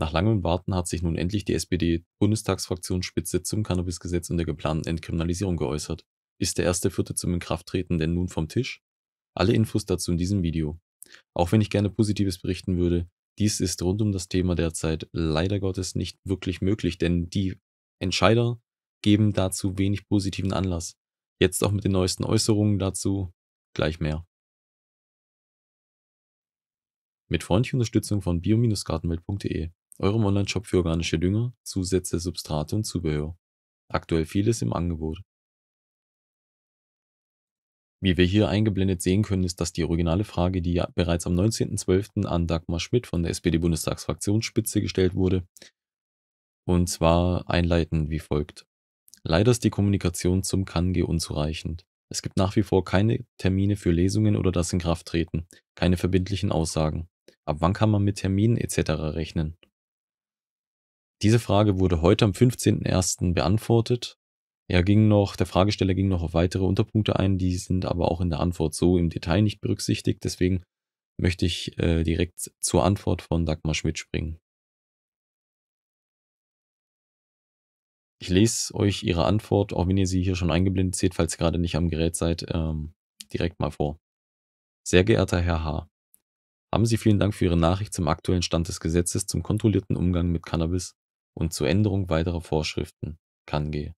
Nach langem Warten hat sich nun endlich die SPD-Bundestagsfraktionsspitze zum Cannabisgesetz und der geplanten Entkriminalisierung geäußert. Ist der 1.4. zum Inkrafttreten denn nun vom Tisch? Alle Infos dazu in diesem Video. Auch wenn ich gerne Positives berichten würde, dies ist rund um das Thema derzeit leider Gottes nicht wirklich möglich, denn die Entscheider geben dazu wenig positiven Anlass. Jetzt auch mit den neuesten Äußerungen dazu gleich mehr. Mit freundlicher Unterstützung von bio-gartenwelt.de eurem Online-Shop für organische Dünger, Zusätze, Substrate und Zubehör. Aktuell vieles im Angebot. Wie wir hier eingeblendet sehen können, ist das die originale Frage, die ja bereits am 19.12. an Dagmar Schmidt von der SPD-Bundestagsfraktionsspitze gestellt wurde. Und zwar einleitend wie folgt. Leider ist die Kommunikation zum Kange unzureichend. Es gibt nach wie vor keine Termine für Lesungen oder das Inkrafttreten, keine verbindlichen Aussagen. Ab wann kann man mit Terminen etc. rechnen? Diese Frage wurde heute am 15.01. beantwortet. Er ging noch, der Fragesteller ging noch auf weitere Unterpunkte ein, die sind aber auch in der Antwort so im Detail nicht berücksichtigt. Deswegen möchte ich äh, direkt zur Antwort von Dagmar Schmidt springen. Ich lese euch ihre Antwort, auch wenn ihr sie hier schon eingeblendet seht, falls ihr gerade nicht am Gerät seid, ähm, direkt mal vor. Sehr geehrter Herr H., haben Sie vielen Dank für Ihre Nachricht zum aktuellen Stand des Gesetzes zum kontrollierten Umgang mit Cannabis und zur Änderung weiterer Vorschriften (Kangé).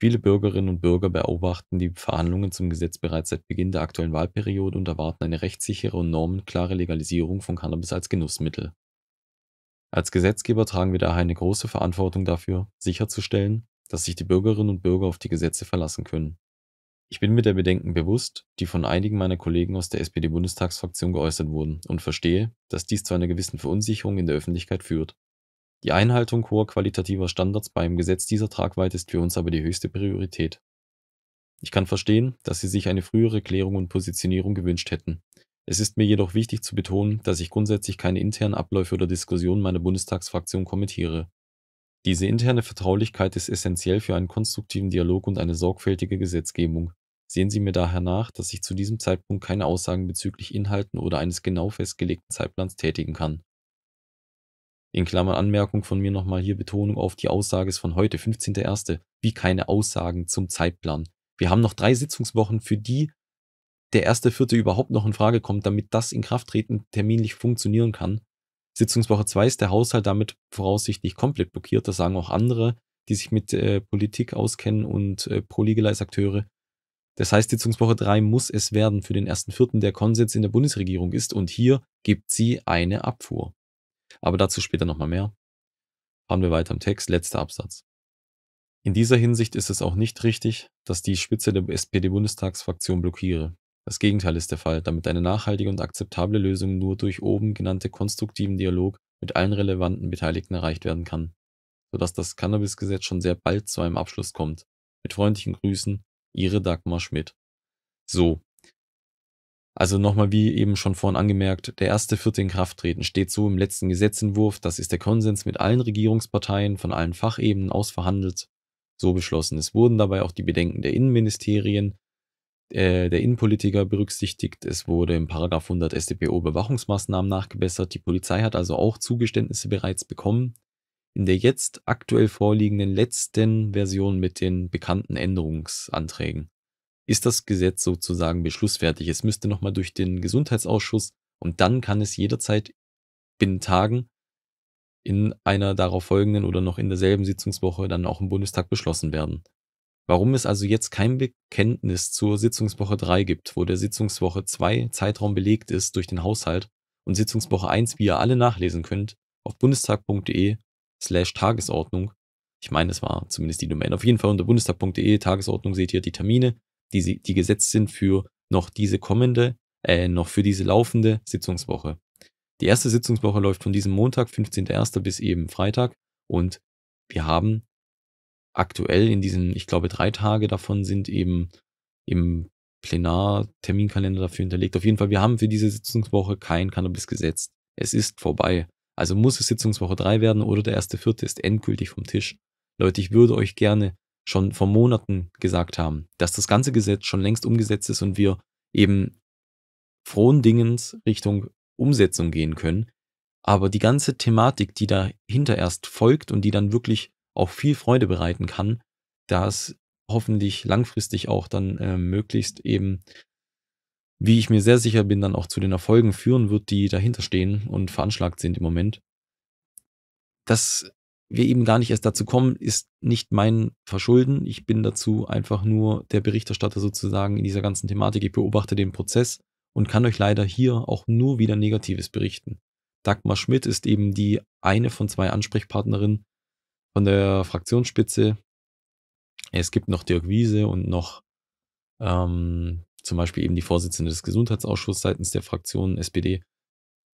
Viele Bürgerinnen und Bürger beobachten die Verhandlungen zum Gesetz bereits seit Beginn der aktuellen Wahlperiode und erwarten eine rechtssichere und normenklare Legalisierung von Cannabis als Genussmittel. Als Gesetzgeber tragen wir daher eine große Verantwortung dafür, sicherzustellen, dass sich die Bürgerinnen und Bürger auf die Gesetze verlassen können. Ich bin mir der Bedenken bewusst, die von einigen meiner Kollegen aus der SPD-Bundestagsfraktion geäußert wurden, und verstehe, dass dies zu einer gewissen Verunsicherung in der Öffentlichkeit führt. Die Einhaltung hoher qualitativer Standards beim Gesetz dieser Tragweite ist für uns aber die höchste Priorität. Ich kann verstehen, dass Sie sich eine frühere Klärung und Positionierung gewünscht hätten. Es ist mir jedoch wichtig zu betonen, dass ich grundsätzlich keine internen Abläufe oder Diskussionen meiner Bundestagsfraktion kommentiere. Diese interne Vertraulichkeit ist essentiell für einen konstruktiven Dialog und eine sorgfältige Gesetzgebung. Sehen Sie mir daher nach, dass ich zu diesem Zeitpunkt keine Aussagen bezüglich Inhalten oder eines genau festgelegten Zeitplans tätigen kann. In Klammern Anmerkung von mir nochmal hier Betonung auf die Aussage ist von heute, 15.01. Wie keine Aussagen zum Zeitplan. Wir haben noch drei Sitzungswochen, für die der erste Vierte überhaupt noch in Frage kommt, damit das in Krafttreten terminlich funktionieren kann. Sitzungswoche 2 ist der Haushalt damit voraussichtlich komplett blockiert. Das sagen auch andere, die sich mit äh, Politik auskennen und äh, Pro-Legalize-Akteure. Das heißt, Sitzungswoche 3 muss es werden für den ersten Vierten, der Konsens in der Bundesregierung ist. Und hier gibt sie eine Abfuhr. Aber dazu später nochmal mehr. Fahren wir weiter im Text, letzter Absatz. In dieser Hinsicht ist es auch nicht richtig, dass die Spitze der SPD-Bundestagsfraktion blockiere. Das Gegenteil ist der Fall, damit eine nachhaltige und akzeptable Lösung nur durch oben genannte konstruktiven Dialog mit allen relevanten Beteiligten erreicht werden kann, sodass das Cannabisgesetz schon sehr bald zu einem Abschluss kommt. Mit freundlichen Grüßen, Ihre Dagmar Schmidt. So, also nochmal, wie eben schon vorhin angemerkt, der erste Viertel in Kraft treten steht so im letzten Gesetzentwurf. Das ist der Konsens mit allen Regierungsparteien von allen Fachebenen ausverhandelt, so beschlossen. Es wurden dabei auch die Bedenken der Innenministerien, äh, der Innenpolitiker berücksichtigt. Es wurde im Paragraph 100 StPO Bewachungsmaßnahmen nachgebessert. Die Polizei hat also auch Zugeständnisse bereits bekommen. In der jetzt aktuell vorliegenden letzten Version mit den bekannten Änderungsanträgen ist das Gesetz sozusagen beschlussfertig. Es müsste nochmal durch den Gesundheitsausschuss und dann kann es jederzeit binnen Tagen in einer darauf folgenden oder noch in derselben Sitzungswoche dann auch im Bundestag beschlossen werden. Warum es also jetzt kein Bekenntnis zur Sitzungswoche 3 gibt, wo der Sitzungswoche 2 Zeitraum belegt ist durch den Haushalt und Sitzungswoche 1, wie ihr alle nachlesen könnt, auf bundestag.de slash Tagesordnung. Ich meine, es war zumindest die Domain. Auf jeden Fall unter bundestag.de Tagesordnung seht ihr die Termine die, die gesetzt sind für noch diese kommende, äh, noch für diese laufende Sitzungswoche. Die erste Sitzungswoche läuft von diesem Montag, 15.01. bis eben Freitag und wir haben aktuell in diesen, ich glaube, drei Tage davon sind eben im Plenarterminkalender dafür hinterlegt. Auf jeden Fall, wir haben für diese Sitzungswoche kein Cannabis gesetzt. Es ist vorbei. Also muss es Sitzungswoche 3 werden oder der erste vierte ist endgültig vom Tisch. Leute, ich würde euch gerne schon vor Monaten gesagt haben, dass das ganze Gesetz schon längst umgesetzt ist und wir eben frohen Dingens Richtung Umsetzung gehen können. Aber die ganze Thematik, die dahinter erst folgt und die dann wirklich auch viel Freude bereiten kann, da ist hoffentlich langfristig auch dann äh, möglichst eben, wie ich mir sehr sicher bin, dann auch zu den Erfolgen führen wird, die dahinter stehen und veranschlagt sind im Moment. Das wir eben gar nicht erst dazu kommen, ist nicht mein Verschulden. Ich bin dazu einfach nur der Berichterstatter sozusagen in dieser ganzen Thematik. Ich beobachte den Prozess und kann euch leider hier auch nur wieder Negatives berichten. Dagmar Schmidt ist eben die eine von zwei Ansprechpartnerinnen von der Fraktionsspitze. Es gibt noch Dirk Wiese und noch ähm, zum Beispiel eben die Vorsitzende des Gesundheitsausschusses seitens der Fraktion SPD.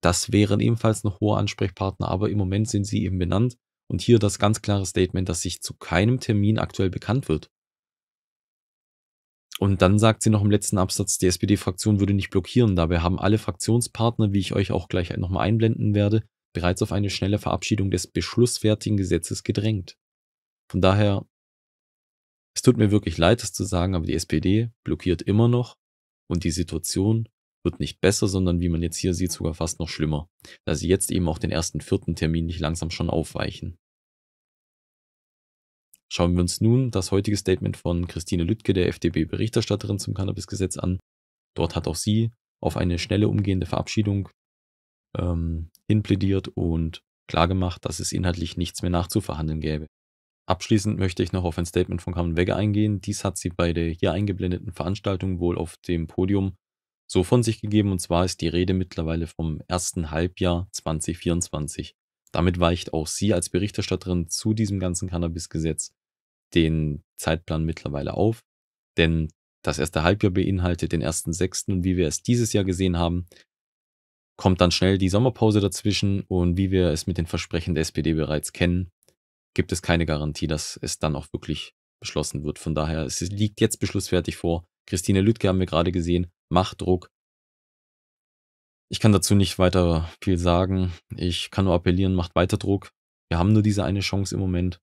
Das wären ebenfalls noch hohe Ansprechpartner, aber im Moment sind sie eben benannt. Und hier das ganz klare Statement, dass sich zu keinem Termin aktuell bekannt wird. Und dann sagt sie noch im letzten Absatz, die SPD-Fraktion würde nicht blockieren. Dabei haben alle Fraktionspartner, wie ich euch auch gleich nochmal einblenden werde, bereits auf eine schnelle Verabschiedung des beschlussfertigen Gesetzes gedrängt. Von daher, es tut mir wirklich leid, das zu sagen, aber die SPD blockiert immer noch und die Situation wird nicht besser, sondern wie man jetzt hier sieht, sogar fast noch schlimmer, da sie jetzt eben auch den ersten vierten Termin nicht langsam schon aufweichen. Schauen wir uns nun das heutige Statement von Christine Lüttke, der FDP-Berichterstatterin zum Cannabis-Gesetz an. Dort hat auch sie auf eine schnelle umgehende Verabschiedung ähm, hinplädiert und klargemacht, dass es inhaltlich nichts mehr nachzuverhandeln gäbe. Abschließend möchte ich noch auf ein Statement von Carmen Wegge eingehen. Dies hat sie bei der hier eingeblendeten Veranstaltung wohl auf dem Podium so von sich gegeben. Und zwar ist die Rede mittlerweile vom ersten Halbjahr 2024. Damit weicht auch sie als Berichterstatterin zu diesem ganzen Cannabis-Gesetz den Zeitplan mittlerweile auf. Denn das erste Halbjahr beinhaltet den ersten sechsten und wie wir es dieses Jahr gesehen haben, kommt dann schnell die Sommerpause dazwischen und wie wir es mit den Versprechen der SPD bereits kennen, gibt es keine Garantie, dass es dann auch wirklich beschlossen wird. Von daher, es liegt jetzt beschlussfertig vor. Christine Lüttke haben wir gerade gesehen, Machtdruck. Ich kann dazu nicht weiter viel sagen. Ich kann nur appellieren, macht weiter Druck. Wir haben nur diese eine Chance im Moment.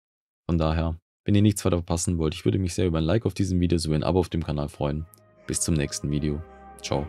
Von daher, wenn ihr nichts weiter verpassen wollt, ich würde mich sehr über ein Like auf diesem Video sowie ein Abo auf dem Kanal freuen. Bis zum nächsten Video. Ciao.